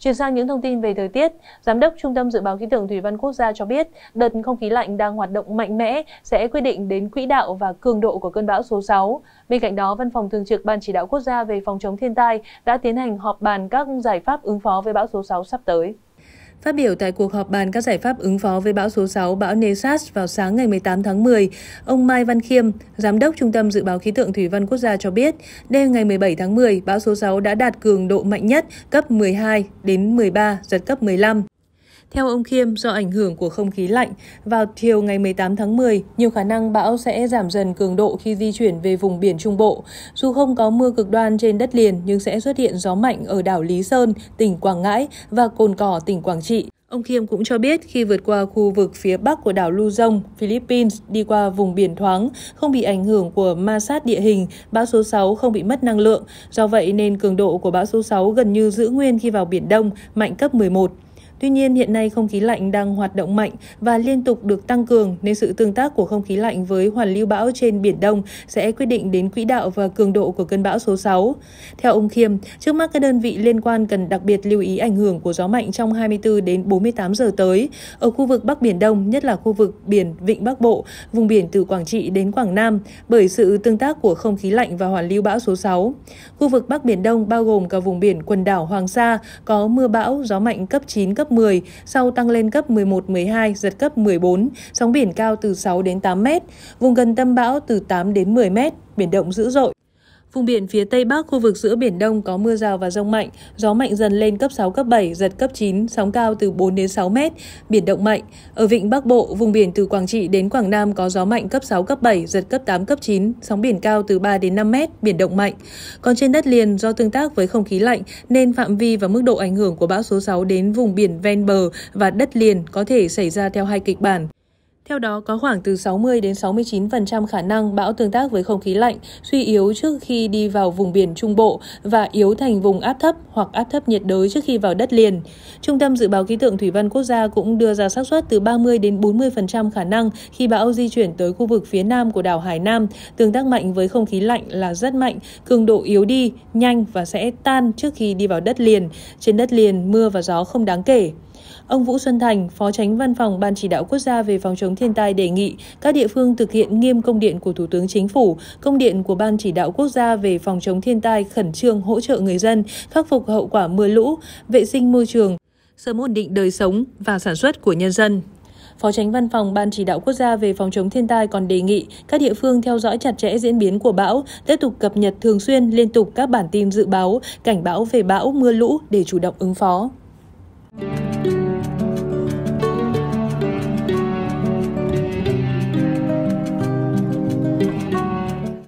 Chuyển sang những thông tin về thời tiết, Giám đốc Trung tâm Dự báo Khí tượng Thủy văn Quốc gia cho biết đợt không khí lạnh đang hoạt động mạnh mẽ sẽ quyết định đến quỹ đạo và cường độ của cơn bão số 6. Bên cạnh đó, Văn phòng Thường trực Ban Chỉ đạo Quốc gia về phòng chống thiên tai đã tiến hành họp bàn các giải pháp ứng phó với bão số 6 sắp tới. Phát biểu tại cuộc họp bàn các giải pháp ứng phó với bão số 6, bão Nesas vào sáng ngày 18 tháng 10, ông Mai Văn Khiêm, Giám đốc Trung tâm Dự báo Khí tượng Thủy văn Quốc gia cho biết, đêm ngày 17 tháng 10, bão số 6 đã đạt cường độ mạnh nhất cấp 12 đến 13, giật cấp 15. Theo ông Khiêm, do ảnh hưởng của không khí lạnh, vào chiều ngày 18 tháng 10, nhiều khả năng bão sẽ giảm dần cường độ khi di chuyển về vùng biển Trung Bộ. Dù không có mưa cực đoan trên đất liền nhưng sẽ xuất hiện gió mạnh ở đảo Lý Sơn, tỉnh Quảng Ngãi và Cồn Cỏ, tỉnh Quảng Trị. Ông Khiêm cũng cho biết khi vượt qua khu vực phía bắc của đảo Luzon, Philippines đi qua vùng biển thoáng, không bị ảnh hưởng của ma sát địa hình, bão số 6 không bị mất năng lượng. Do vậy nên cường độ của bão số 6 gần như giữ nguyên khi vào biển Đông, mạnh cấp 11. Tuy nhiên, hiện nay không khí lạnh đang hoạt động mạnh và liên tục được tăng cường nên sự tương tác của không khí lạnh với hoàn lưu bão trên Biển Đông sẽ quyết định đến quỹ đạo và cường độ của cơn bão số 6. Theo ông Khiêm, trước mắt các đơn vị liên quan cần đặc biệt lưu ý ảnh hưởng của gió mạnh trong 24 đến 48 giờ tới ở khu vực Bắc Biển Đông, nhất là khu vực biển Vịnh Bắc Bộ, vùng biển từ Quảng Trị đến Quảng Nam bởi sự tương tác của không khí lạnh và hoàn lưu bão số 6. Khu vực Bắc Biển Đông bao gồm cả vùng biển quần đảo Hoàng Sa có mưa bão, gió mạnh cấp 9, cấp cấp 10, sau tăng lên cấp 11, 12, giật cấp 14, sóng biển cao từ 6 đến 8 mét, vùng gần tâm bão từ 8 đến 10 mét, biển động dữ dội. Vùng biển phía Tây Bắc, khu vực giữa Biển Đông có mưa rào và rông mạnh, gió mạnh dần lên cấp 6, cấp 7, giật cấp 9, sóng cao từ 4 đến 6 mét, biển động mạnh. Ở vịnh Bắc Bộ, vùng biển từ Quảng Trị đến Quảng Nam có gió mạnh cấp 6, cấp 7, giật cấp 8, cấp 9, sóng biển cao từ 3 đến 5 mét, biển động mạnh. Còn trên đất liền, do tương tác với không khí lạnh nên phạm vi và mức độ ảnh hưởng của bão số 6 đến vùng biển ven bờ và đất liền có thể xảy ra theo hai kịch bản. Theo đó, có khoảng từ 60 đến 69% khả năng bão tương tác với không khí lạnh, suy yếu trước khi đi vào vùng biển Trung Bộ và yếu thành vùng áp thấp hoặc áp thấp nhiệt đới trước khi vào đất liền. Trung tâm Dự báo Khí tượng Thủy văn Quốc gia cũng đưa ra xác suất từ 30 đến 40% khả năng khi bão di chuyển tới khu vực phía nam của đảo Hải Nam, tương tác mạnh với không khí lạnh là rất mạnh, cường độ yếu đi, nhanh và sẽ tan trước khi đi vào đất liền. Trên đất liền, mưa và gió không đáng kể. Ông Vũ Xuân Thành, Phó Tránh Văn phòng Ban Chỉ đạo Quốc gia về phòng chống thiên tai đề nghị các địa phương thực hiện nghiêm công điện của Thủ tướng Chính phủ, công điện của Ban Chỉ đạo Quốc gia về phòng chống thiên tai khẩn trương hỗ trợ người dân khắc phục hậu quả mưa lũ, vệ sinh môi trường, sớm ổn định đời sống và sản xuất của nhân dân. Phó Tránh Văn phòng Ban Chỉ đạo Quốc gia về phòng chống thiên tai còn đề nghị các địa phương theo dõi chặt chẽ diễn biến của bão, tiếp tục cập nhật thường xuyên liên tục các bản tin dự báo, cảnh báo về bão, mưa lũ để chủ động ứng phó.